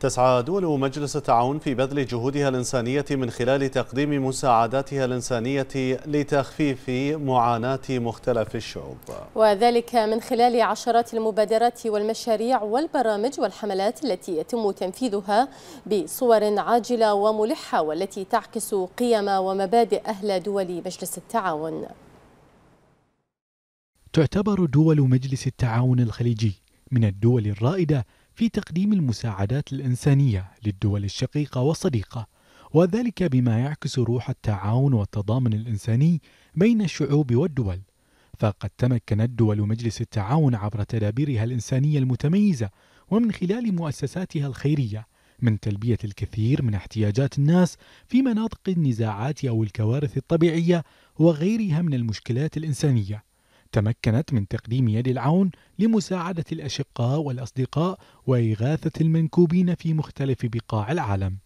تسعى دول مجلس التعاون في بذل جهودها الإنسانية من خلال تقديم مساعداتها الإنسانية لتخفيف معاناة مختلف الشعوب وذلك من خلال عشرات المبادرات والمشاريع والبرامج والحملات التي يتم تنفيذها بصور عاجلة وملحة والتي تعكس قيم ومبادئ أهل دول مجلس التعاون تعتبر دول مجلس التعاون الخليجي من الدول الرائدة في تقديم المساعدات الإنسانية للدول الشقيقة والصديقة وذلك بما يعكس روح التعاون والتضامن الإنساني بين الشعوب والدول فقد تمكنت دول مجلس التعاون عبر تدابيرها الإنسانية المتميزة ومن خلال مؤسساتها الخيرية من تلبية الكثير من احتياجات الناس في مناطق النزاعات أو الكوارث الطبيعية وغيرها من المشكلات الإنسانية تمكنت من تقديم يد العون لمساعدة الأشقاء والأصدقاء وإغاثة المنكوبين في مختلف بقاع العالم.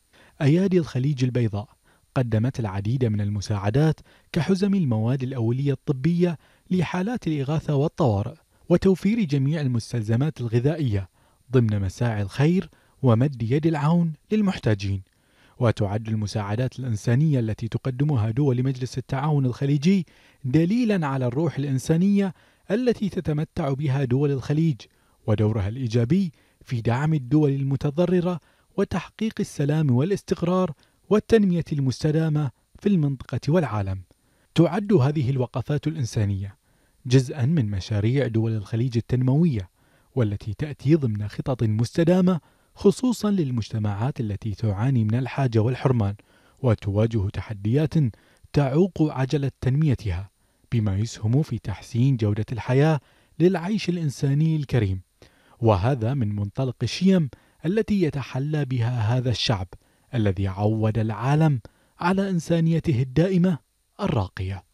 أيادي الخليج البيضاء قدمت العديد من المساعدات كحزم المواد الأولية الطبية لحالات الإغاثة والطوارئ، وتوفير جميع المستلزمات الغذائية ضمن مساعي الخير ومد يد العون للمحتاجين. وتعد المساعدات الإنسانية التي تقدمها دول مجلس التعاون الخليجي دليلا على الروح الإنسانية التي تتمتع بها دول الخليج ودورها الإيجابي في دعم الدول المتضررة وتحقيق السلام والاستقرار والتنمية المستدامة في المنطقة والعالم. تعد هذه الوقفات الإنسانية جزءا من مشاريع دول الخليج التنموية والتي تأتي ضمن خطط مستدامة خصوصا للمجتمعات التي تعاني من الحاجة والحرمان وتواجه تحديات تعوق عجلة تنميتها بما يسهم في تحسين جودة الحياة للعيش الإنساني الكريم وهذا من منطلق الشيم التي يتحلى بها هذا الشعب الذي عود العالم على إنسانيته الدائمة الراقية